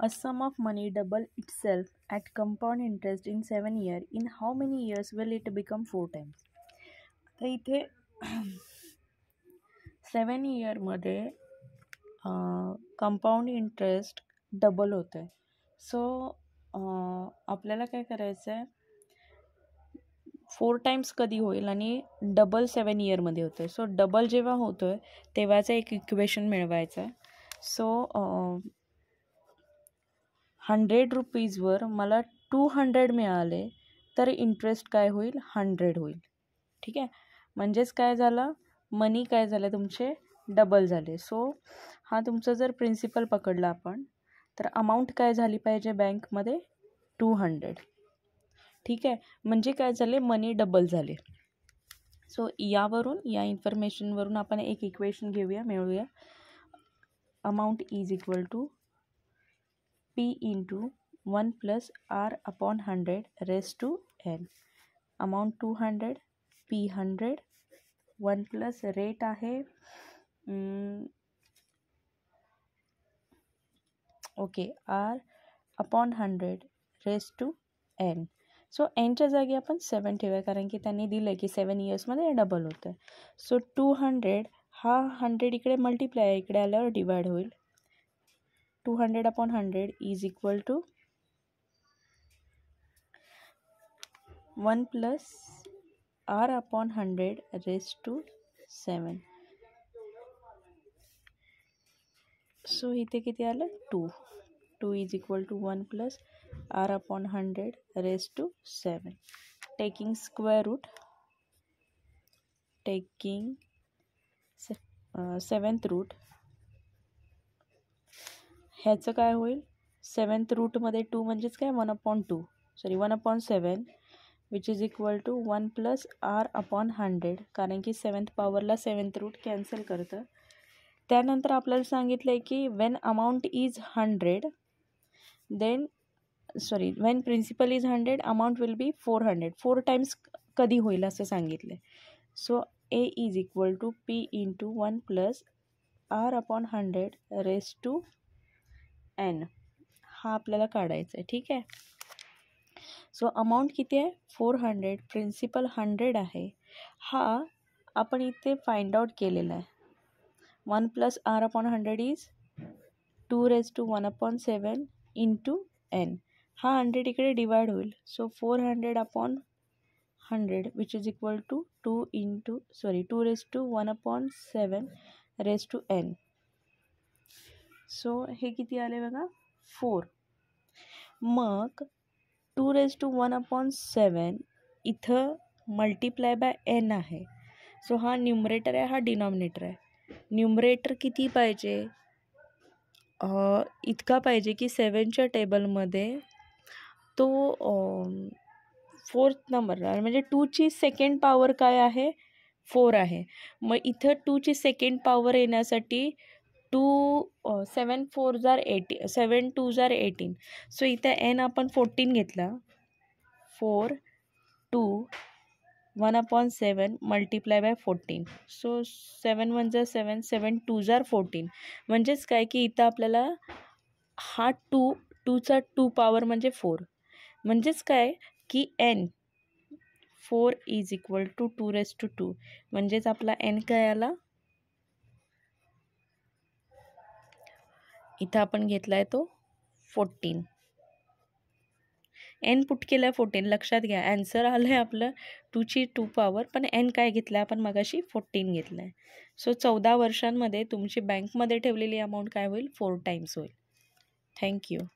A sum of money double itself at compound interest in seven year. In how many years will it become four times? तर इथे सेवन इयरमध्ये compound interest double होतं आहे so आपल्याला काय करायचं आहे फोर टाईम्स कधी होईल आणि डबल सेवन इयरमध्ये होतं आहे सो डबल जेव्हा होतो आहे तेव्हाचं एक इक्वेशन मिळवायचं आहे सो हंड्रेड रुपीजवर मला टू हंड्रेड मिळाले तर इंटरेस्ट काय होईल हंड्रेड होईल ठीक आहे म्हणजेच काय झालं मनी काय झालं तुमचे डबल झाले सो हा तुमचं जर प्रिन्सिपल पकडला आपण तर अमाऊंट काय झाली पाहिजे बँकमध्ये टू हंड्रेड ठीक आहे म्हणजे काय झाले मनी डबल झाले सो यावरून या इन्फॉर्मेशनवरून आपण एक इक्वेशन घेऊया मिळूया amount is equal to P into one plus R upon hundred raise to to amount two hundred P hundred one plus rate है okay R upon hundred raise to N so एनच्या जागी आपण सेवन ठेवूया कारण की त्यांनी दिलं आहे की सेवन इयर्समध्ये डबल होतं आहे सो टू हंड्रेड हा हंड्रेड इकडे मल्टिप्लाय इकडे आल्यावर डिवाइड होईल two hundred upon hundred is equal to one plus R upon hundred raise to seven so इथे किती आलं two two is equal to one plus R upon hundred raise to seven taking square root taking seventh root ह्याचं काय होईल seventh रूटमध्ये two म्हणजेच काय one upon two sorry one upon seven which is equal to one plus R upon hundred कारण की seventh पॉवरला seventh root cancel करतं त्यानंतर आपल्याला सांगितलं आहे की when amount is hundred then sorry when principal is hundred amount will be four hundred four times कधी होईल असं सांगितलं so A is equal to P to one plus R upon hundred raise to N हा आपल्याला काढायचा आहे ठीक आहे सो अमाऊंट किती आहे फोर हंड्रेड प्रिन्सिपल हंड्रेड आहे हा आपण इथे फाइंड आउट केलेला आहे one plus R upon hundred is two raise to one upon seven into N हा हंड्रेड इकडे डिवाइड होईल so four hundred upon hundred which is equal to two into sorry two raise to one upon seven raise to N so हे किती आले बघा four मग two raise to one upon seven इथं multiply by N आहे so हा numerator आहे हा डिनॉमिनेटर आहे न्युमरेटर किती पाहिजे इतका पाहिजे की सेवनच्या टेबलमध्ये तो फोर्थ नंबर म्हणजे टूची सेकंड पॉवर काय आहे फोर आहे मग इथं टूची सेकंड पॉवर येण्यासाठी टू सेवन फोर जार एटी सेवन टू जार एटीन सो इथे एन आपण फोर्टीन घेतला four two one upon seven multiply by fourteen so seven one जार सेवन सेवन टू जार फोर्टीन म्हणजेच काय की इथं आपल्याला हा टू टूचा टू पावर म्हणजे फोर म्हणजेच काय की N four is equal to two raise to two म्हणजेच आपला एन काय आला इथं आपण घेतला आहे तो फोर्टीन एन पुट केलं आहे फोर्टीन लक्षात घ्या ॲन्सर आलं आहे आपलं टूची टू पॉवर पण एन काय घेतलं आहे आपण मगाशी फोर्टीन घेतलं आहे सो चौदा वर्षांमध्ये तुमची बँकमध्ये ठेवलेली अमाऊंट काय होईल फोर टाईम्स होईल थँक्यू